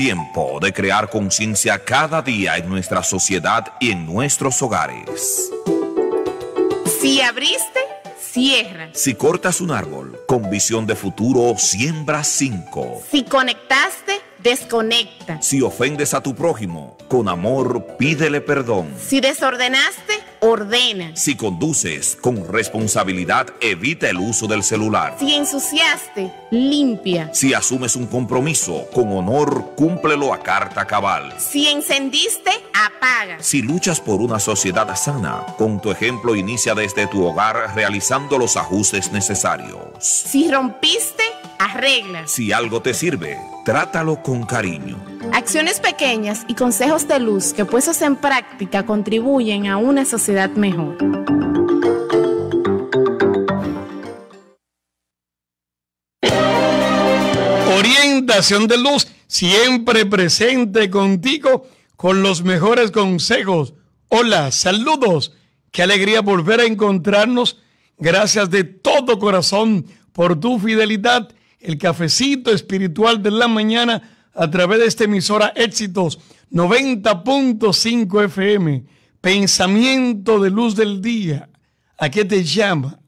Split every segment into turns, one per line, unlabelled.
Tiempo de crear conciencia cada día en nuestra sociedad y en nuestros hogares. Si abriste, cierra. Si cortas un árbol, con visión de futuro, siembra cinco. Si conectaste, desconecta. Si ofendes a tu prójimo, con amor, pídele perdón. Si desordenaste, ordena. Si conduces con responsabilidad, evita el uso del celular. Si ensuciaste, limpia. Si asumes un compromiso con honor, cúmplelo a carta cabal. Si encendiste, apaga. Si luchas por una sociedad sana, con tu ejemplo inicia desde tu hogar realizando los ajustes necesarios. Si rompiste, arregla. Si algo te sirve, trátalo con cariño. Acciones pequeñas y consejos de luz que puestos en práctica contribuyen a una sociedad mejor. Orientación de luz siempre presente contigo con los mejores consejos. Hola, saludos. Qué alegría volver a encontrarnos. Gracias de todo corazón por tu fidelidad. El cafecito espiritual de la mañana a través de esta emisora Éxitos 90.5 FM, Pensamiento de Luz del Día. ¿A qué te llama?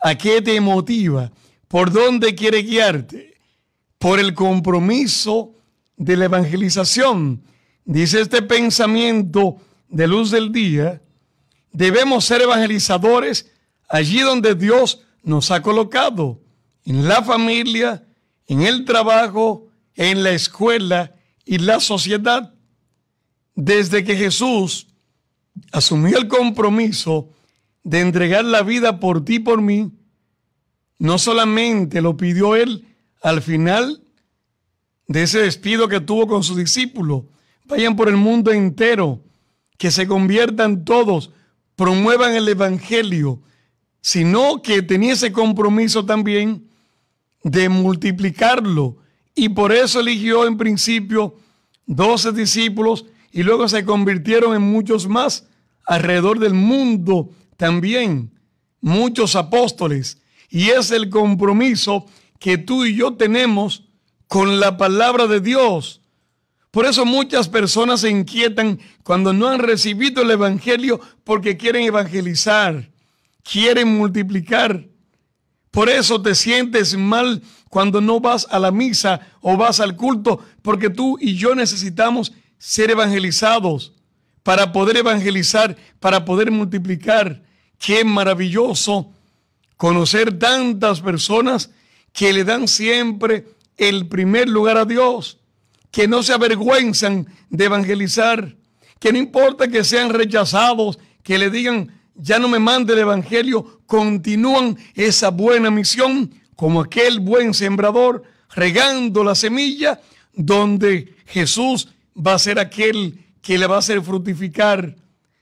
¿A qué te motiva? ¿Por dónde quiere guiarte? Por el compromiso de la evangelización. Dice este pensamiento de luz del día, debemos ser evangelizadores allí donde Dios nos ha colocado, en la familia, en el trabajo, en la escuela y la sociedad. Desde que Jesús asumió el compromiso de entregar la vida por ti por mí, no solamente lo pidió él al final de ese despido que tuvo con sus discípulos, vayan por el mundo entero, que se conviertan todos, promuevan el Evangelio, sino que tenía ese compromiso también de multiplicarlo y por eso eligió en principio 12 discípulos y luego se convirtieron en muchos más alrededor del mundo también, muchos apóstoles. Y es el compromiso que tú y yo tenemos con la palabra de Dios. Por eso muchas personas se inquietan cuando no han recibido el Evangelio porque quieren evangelizar, quieren multiplicar, por eso te sientes mal cuando no vas a la misa o vas al culto, porque tú y yo necesitamos ser evangelizados para poder evangelizar, para poder multiplicar. Qué maravilloso conocer tantas personas que le dan siempre el primer lugar a Dios, que no se avergüenzan de evangelizar, que no importa que sean rechazados, que le digan, ya no me mande el Evangelio continúan esa buena misión como aquel buen sembrador regando la semilla donde Jesús va a ser aquel que le va a hacer fructificar,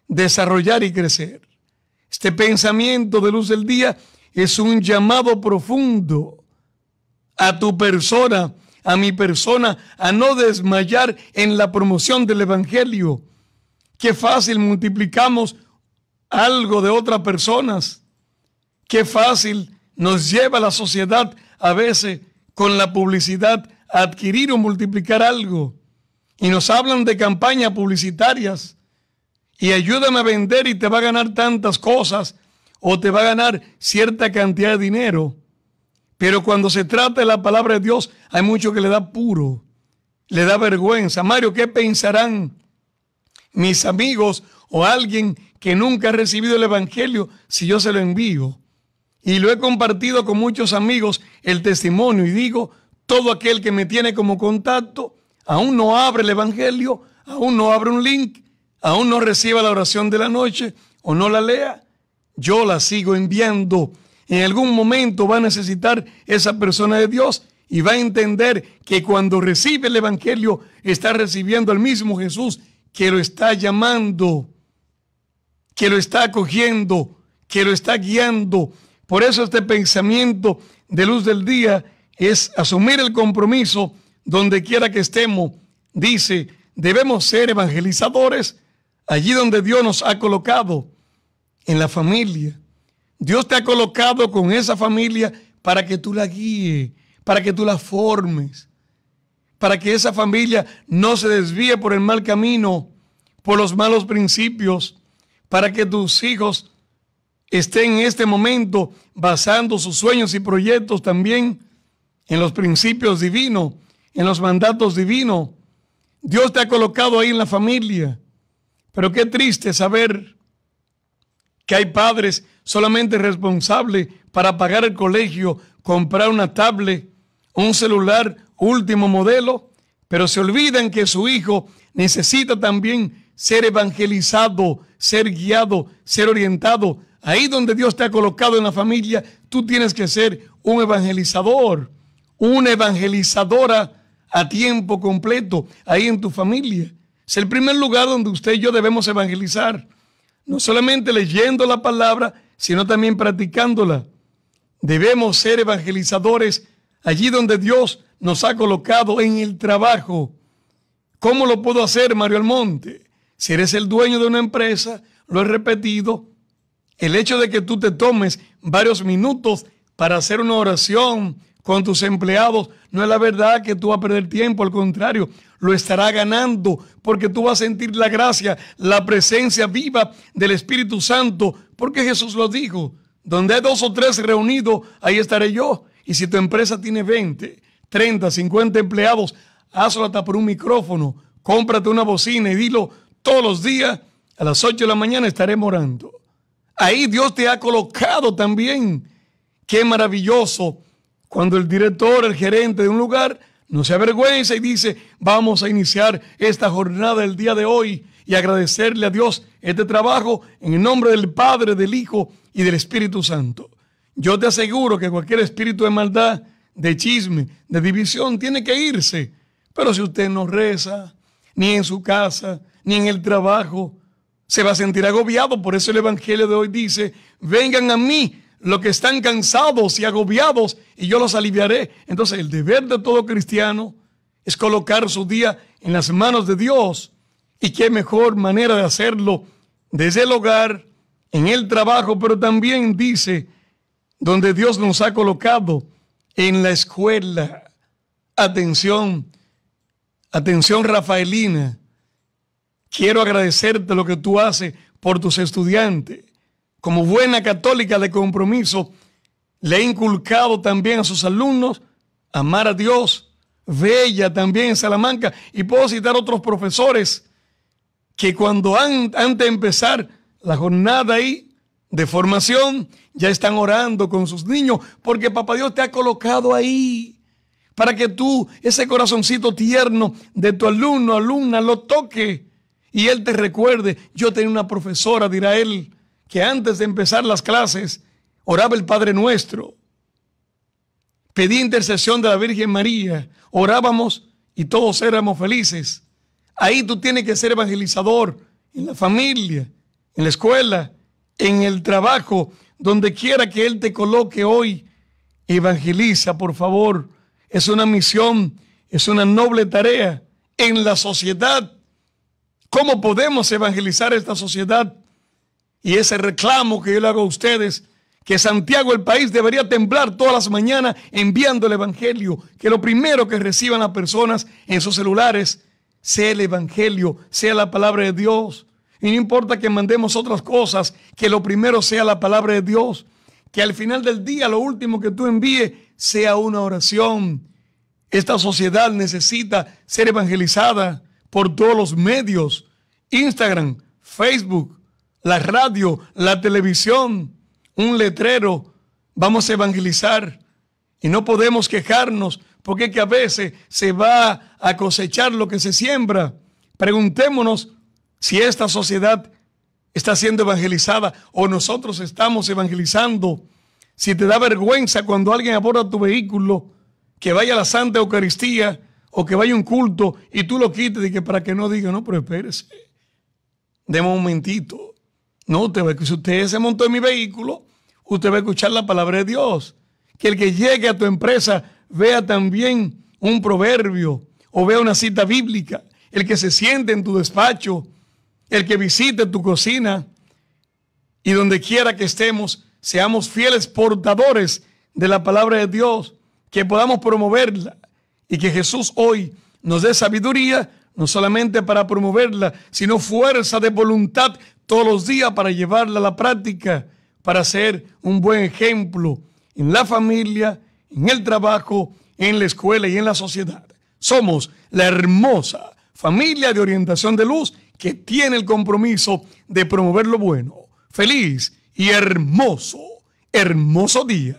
desarrollar y crecer. Este pensamiento de luz del día es un llamado profundo a tu persona, a mi persona, a no desmayar en la promoción del Evangelio. Qué fácil multiplicamos algo de otras personas Qué fácil nos lleva la sociedad a veces con la publicidad a adquirir o multiplicar algo. Y nos hablan de campañas publicitarias. Y ayúdame a vender y te va a ganar tantas cosas o te va a ganar cierta cantidad de dinero. Pero cuando se trata de la palabra de Dios, hay mucho que le da puro, le da vergüenza. Mario, ¿qué pensarán mis amigos o alguien que nunca ha recibido el Evangelio si yo se lo envío? y lo he compartido con muchos amigos el testimonio y digo, todo aquel que me tiene como contacto, aún no abre el Evangelio, aún no abre un link, aún no reciba la oración de la noche o no la lea, yo la sigo enviando. En algún momento va a necesitar esa persona de Dios y va a entender que cuando recibe el Evangelio está recibiendo al mismo Jesús que lo está llamando, que lo está acogiendo, que lo está guiando, por eso este pensamiento de luz del día es asumir el compromiso donde quiera que estemos. Dice, debemos ser evangelizadores allí donde Dios nos ha colocado, en la familia. Dios te ha colocado con esa familia para que tú la guíes, para que tú la formes, para que esa familia no se desvíe por el mal camino, por los malos principios, para que tus hijos esté en este momento basando sus sueños y proyectos también en los principios divinos, en los mandatos divinos. Dios te ha colocado ahí en la familia. Pero qué triste saber que hay padres solamente responsables para pagar el colegio, comprar una tablet, un celular último modelo, pero se olvidan que su hijo necesita también ser evangelizado, ser guiado, ser orientado Ahí donde Dios te ha colocado en la familia, tú tienes que ser un evangelizador, una evangelizadora a tiempo completo, ahí en tu familia. Es el primer lugar donde usted y yo debemos evangelizar, no solamente leyendo la palabra, sino también practicándola. Debemos ser evangelizadores allí donde Dios nos ha colocado en el trabajo. ¿Cómo lo puedo hacer, Mario Almonte? Si eres el dueño de una empresa, lo he repetido, el hecho de que tú te tomes varios minutos para hacer una oración con tus empleados, no es la verdad que tú vas a perder tiempo, al contrario, lo estará ganando porque tú vas a sentir la gracia, la presencia viva del Espíritu Santo, porque Jesús lo dijo, donde hay dos o tres reunidos, ahí estaré yo. Y si tu empresa tiene 20, 30, 50 empleados, hazlo hasta por un micrófono, cómprate una bocina y dilo todos los días, a las 8 de la mañana estaré morando. Ahí Dios te ha colocado también. Qué maravilloso cuando el director, el gerente de un lugar, no se avergüenza y dice, vamos a iniciar esta jornada el día de hoy y agradecerle a Dios este trabajo en el nombre del Padre, del Hijo y del Espíritu Santo. Yo te aseguro que cualquier espíritu de maldad, de chisme, de división, tiene que irse. Pero si usted no reza, ni en su casa, ni en el trabajo, se va a sentir agobiado. Por eso el Evangelio de hoy dice, vengan a mí los que están cansados y agobiados y yo los aliviaré. Entonces el deber de todo cristiano es colocar su día en las manos de Dios. ¿Y qué mejor manera de hacerlo desde el hogar, en el trabajo, pero también dice, donde Dios nos ha colocado, en la escuela. Atención, atención Rafaelina, Quiero agradecerte lo que tú haces por tus estudiantes. Como buena católica de compromiso, le he inculcado también a sus alumnos amar a Dios. Bella también en Salamanca. Y puedo citar otros profesores que cuando antes de empezar la jornada ahí de formación, ya están orando con sus niños, porque Papá Dios te ha colocado ahí para que tú, ese corazoncito tierno de tu alumno, alumna, lo toque y él te recuerde, yo tenía una profesora, dirá él, que antes de empezar las clases oraba el Padre Nuestro, pedía intercesión de la Virgen María, orábamos y todos éramos felices. Ahí tú tienes que ser evangelizador, en la familia, en la escuela, en el trabajo, donde quiera que Él te coloque hoy, evangeliza, por favor. Es una misión, es una noble tarea en la sociedad ¿Cómo podemos evangelizar esta sociedad? Y ese reclamo que yo le hago a ustedes, que Santiago el país debería temblar todas las mañanas enviando el Evangelio, que lo primero que reciban las personas en sus celulares sea el Evangelio, sea la palabra de Dios. Y no importa que mandemos otras cosas, que lo primero sea la palabra de Dios, que al final del día lo último que tú envíes sea una oración. Esta sociedad necesita ser evangelizada por todos los medios. Instagram, Facebook, la radio, la televisión, un letrero. Vamos a evangelizar y no podemos quejarnos porque que a veces se va a cosechar lo que se siembra. Preguntémonos si esta sociedad está siendo evangelizada o nosotros estamos evangelizando. Si te da vergüenza cuando alguien aborda tu vehículo, que vaya a la Santa Eucaristía o que vaya a un culto y tú lo quites y que para que no diga, no, pero espérese de momentito. No, Te ve que usted se montó en mi vehículo, usted va a escuchar la palabra de Dios. Que el que llegue a tu empresa vea también un proverbio o vea una cita bíblica. El que se siente en tu despacho, el que visite tu cocina y donde quiera que estemos, seamos fieles portadores de la palabra de Dios, que podamos promoverla y que Jesús hoy nos dé sabiduría no solamente para promoverla, sino fuerza de voluntad todos los días para llevarla a la práctica, para ser un buen ejemplo en la familia, en el trabajo, en la escuela y en la sociedad. Somos la hermosa familia de orientación de luz que tiene el compromiso de promover lo bueno. Feliz y hermoso, hermoso día.